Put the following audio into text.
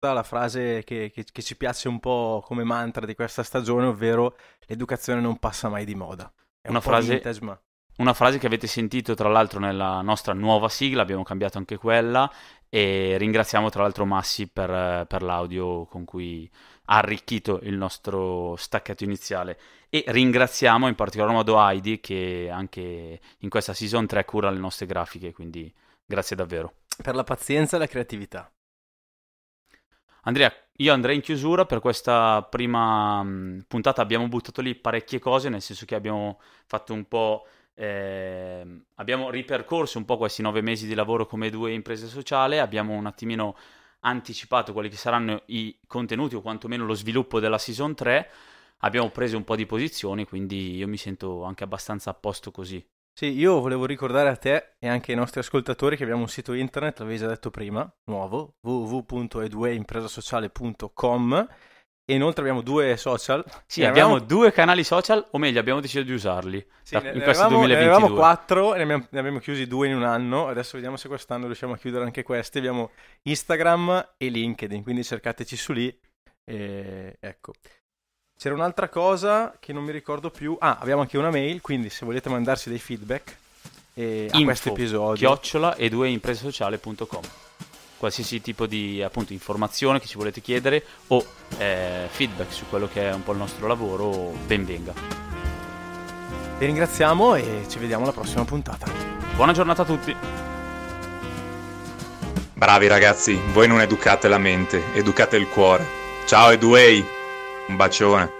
la frase che, che, che, ci piace un po' come mantra di questa stagione, ovvero l'educazione non passa mai di moda. È una un frase, vintage, ma... una frase che avete sentito tra l'altro nella nostra nuova sigla, abbiamo cambiato anche quella e ringraziamo tra l'altro Massi per, per l'audio con cui ha arricchito il nostro staccato iniziale e ringraziamo in particolar modo Heidi che anche in questa season 3 cura le nostre grafiche, quindi grazie davvero. Per la pazienza e la creatività. Andrea, io andrei in chiusura per questa prima mm, puntata. Abbiamo buttato lì parecchie cose, nel senso che abbiamo fatto un po'. Eh, abbiamo ripercorso un po' questi nove mesi di lavoro come due imprese sociali, abbiamo un attimino anticipato quelli che saranno i contenuti o quantomeno lo sviluppo della season 3. Abbiamo preso un po' di posizioni, quindi io mi sento anche abbastanza a posto così. Sì, io volevo ricordare a te e anche ai nostri ascoltatori che abbiamo un sito internet, l'avevi già detto prima, nuovo, www.edueimprasasociale.com e inoltre abbiamo due social. Sì, abbiamo... due canali social, o meglio, abbiamo deciso di usarli sì, da, ne, in questo avevamo, 2022. Ne avevamo quattro e ne abbiamo, ne abbiamo, chiusi due in un anno, adesso vediamo se quest'anno riusciamo a chiudere anche questi. Abbiamo Instagram e LinkedIn, quindi cercateci su lì. E... Ecco. C'era un'altra cosa che non mi ricordo più. Ah, abbiamo anche una mail, quindi se volete mandarci dei feedback eh, a questo episodio. Chiocciola e dueimpresesociale.com Qualsiasi tipo di appunto, informazione che ci volete chiedere o eh, feedback su quello che è un po' il nostro lavoro, benvenga. Vi ringraziamo e ci vediamo alla prossima puntata. Buona giornata a tutti. Bravi ragazzi, voi non educate la mente, educate il cuore. Ciao Eduei! Un bacione.